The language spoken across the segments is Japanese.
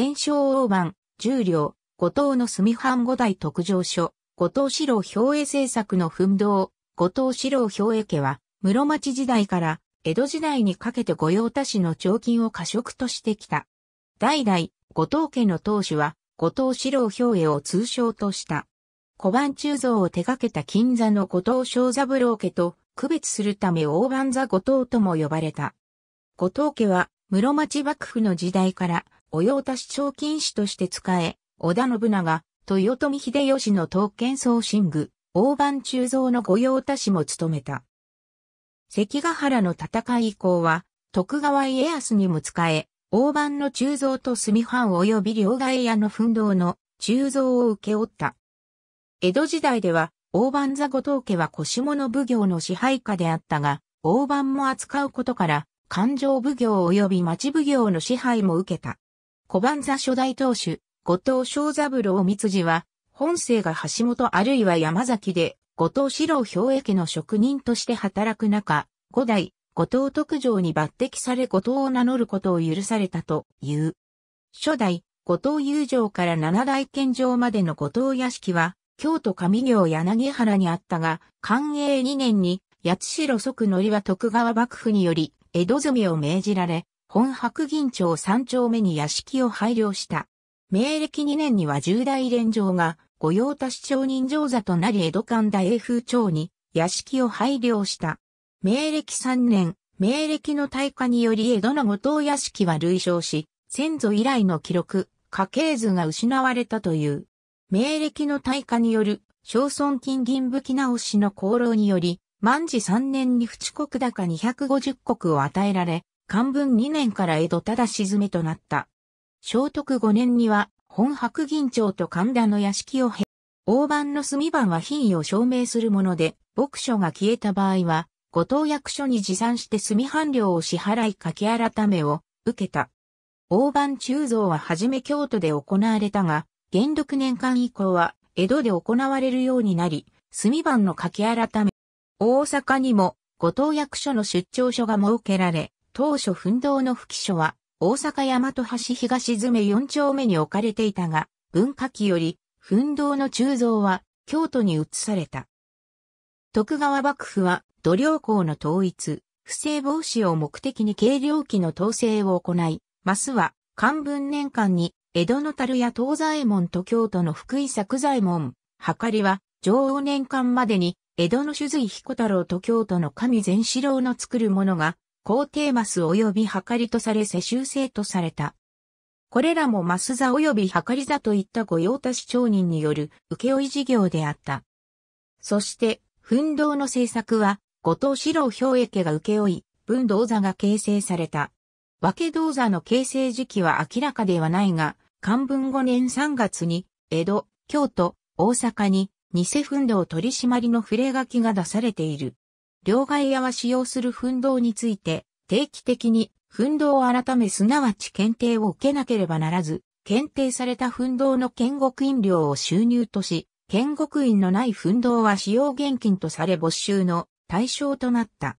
天正大判、十両、後藤の住藩五代特上書、後藤四郎兵衛政策の奮闘、後藤四郎兵衛家は、室町時代から江戸時代にかけて御用達の彫金を過食としてきた。代々、後藤家の当主は、後藤四郎兵衛を通称とした。小判鋳造を手掛けた金座の後藤正三郎家と区別するため大番座後藤とも呼ばれた。後藤家は室町幕府の時代から御用達長金師として使え、織田信長、豊臣秀吉の刀剣宗神具、大判鋳造の御用達も務めた。関ヶ原の戦い以降は、徳川家康にも使え、大判の鋳造と炭藩及び両替屋の奮闘の鋳造を受け負った。江戸時代では、大判座後藤家は腰物奉行の支配下であったが、大判も扱うことから、勘定奉行及び町奉行の支配も受けた。小判座初代当主、後藤正三郎三次は、本姓が橋本あるいは山崎で、後藤四郎兵衛家の職人として働く中、五代、後藤特上に抜擢され後藤を名乗ることを許されたという。初代、後藤友城から七代献上までの後藤屋敷は、京都上行柳原にあったが、寛永2年に、八代即則は徳川幕府により、江戸住みを命じられ、本白銀町三丁目に屋敷を配慮した。明暦二年には十大連城が、御用達町人城座となり江戸館大英風町に屋敷を配慮した。明暦三年、明暦の大化により江戸の後藤屋敷は類称し、先祖以来の記録、家系図が失われたという。明暦の大化による、小村金銀武器直しの功労により、万治三年に淵国高250国を与えられ、漢文2年から江戸ただ沈めとなった。聖徳5年には、本白銀町と神田の屋敷を経、大判の墨版は品位を証明するもので、牧書が消えた場合は、五島役所に持参して墨半料を支払い書き改めを受けた。大判鋳造ははじめ京都で行われたが、元禄年間以降は江戸で行われるようになり、墨版の書き改め、大阪にも五島役所の出張所が設けられ、当初奮闘の吹書は、大阪大和橋東詰4丁目に置かれていたが、文化期より、奮闘の鋳造は、京都に移された。徳川幕府は、土良港の統一、不正防止を目的に軽量機の統制を行い、マスは、漢文年間に、江戸の樽や東左衛門と京都の福井作左衛門、はかりは、上王年間までに、江戸の主髄彦太郎と京都の神善四郎の作るものが、コーテーマス及びはかりとされ世襲制とされた。これらもマス座及びはかり座といった御用達商人による請負事業であった。そして、奮闘の政策は、後藤四郎兵衛家が請負い、文道座が形成された。分け道座の形成時期は明らかではないが、漢文5年3月に、江戸、京都、大阪に、偽奮闘取締りの触れ書きが出されている。両替屋は使用する奮闘について、定期的に奮闘を改めすなわち検定を受けなければならず、検定された奮闘の建国院料を収入とし、建国院のない奮闘は使用現金とされ没収の対象となった。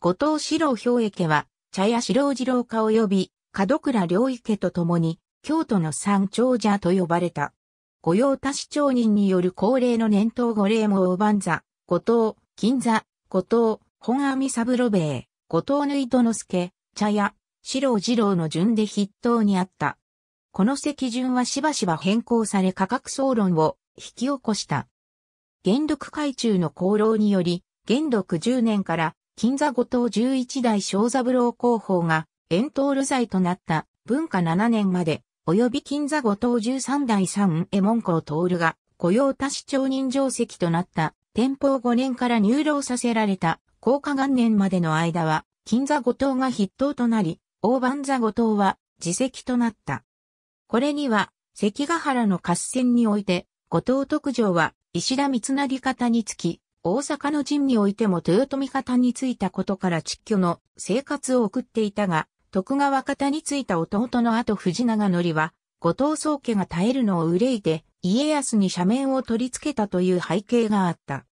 後藤四郎兵衛家は、茶屋四郎次郎家及び、門倉良池と共に、京都の三長者と呼ばれた。御用達町人による恒例の年頭御礼も大番座、後藤、金座、後藤、本阿弥三郎兵衛、後藤縫殿之助、茶屋、四郎二郎の順で筆頭にあった。この席順はしばしば変更され価格争論を引き起こした。元禄海中の功労により、元禄十年から金座後藤十一代小三郎候補が遠投流罪となった文化七年まで、及び金座後藤十三代三右衛門公徹が御用達町人定席となった天保5年から入牢させられた、高下元年までの間は、金座後藤が筆頭となり、大番座後藤は、自責となった。これには、関ヶ原の合戦において、後藤特上は、石田三成方につき、大阪の陣においても豊臣方についたことから秩序の生活を送っていたが、徳川方についた弟の後藤長則は、後藤宗家が耐えるのを憂いて、家康に斜面を取り付けたという背景があった。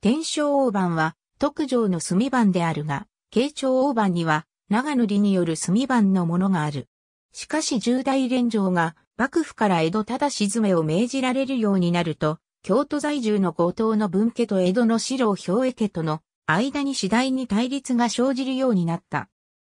天正大番は、特上の墨版であるが、慶長大番には、長塗りによる墨版のものがある。しかし十大連城が、幕府から江戸ただ沈めを命じられるようになると、京都在住の後藤の分家と江戸の四郎兵衛家との間に次第に対立が生じるようになった。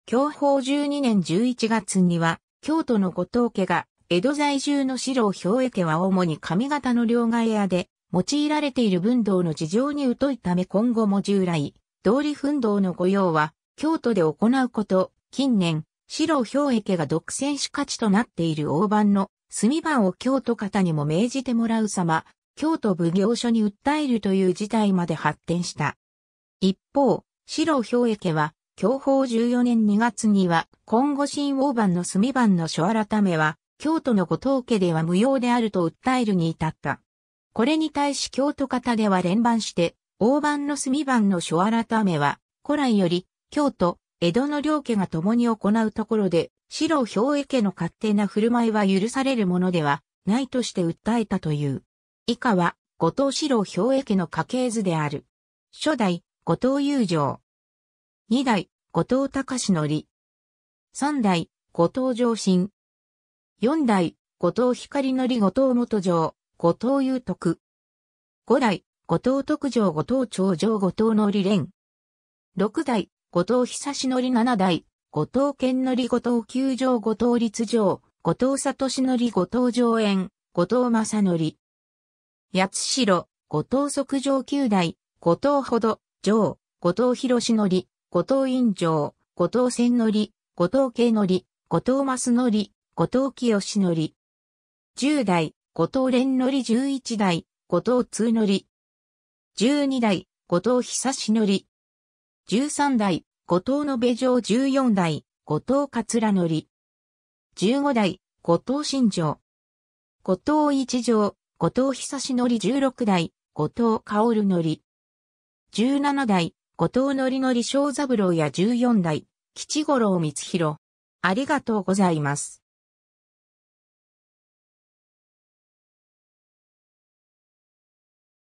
享保12年11月には、京都の後藤家が江戸在住の四郎兵衛家は主に上方の両替屋で、用いられている文道の事情に疎いため今後も従来、道理奮道の御用は、京都で行うこと、近年、四郎兵衛家が独占し価値となっている大判の、墨番を京都方にも命じてもらう様、京都奉行所に訴えるという事態まで発展した。一方、四郎兵衛家は、享保14年2月には、今後新大判の墨番の書改めは、京都の後藤家では無用であると訴えるに至った。これに対し京都方では連番して、大判の隅番の書改めは、古来より、京都、江戸の両家が共に行うところで、白兵衛家の勝手な振る舞いは許されるものではないとして訴えたという。以下は、後藤郎兵衛家の家系図である。初代、後藤雄城。二代、後藤隆則。三代、後藤上信。4代、後藤光則後藤元城、後藤祐徳。5代、後藤徳城後藤長城後藤則連。6代、後藤久し則7代、後藤健則後藤九条後藤立城、後藤里則後藤上演、後藤正則。八代、後藤則城九代、後藤ほど、城、後藤博則、後藤院城、後藤千則、後藤慶則、後藤正則、後藤清則。十代、後藤蓮則十一代、後藤通則。十二代、後藤久則。十三代、後藤の部城十四代、後藤桂則。十五代、後藤新城。後藤一条、後藤久則十六代、後藤薫則。十七代、後藤則則正三郎や十四代、吉五郎光弘。ありがとうございます。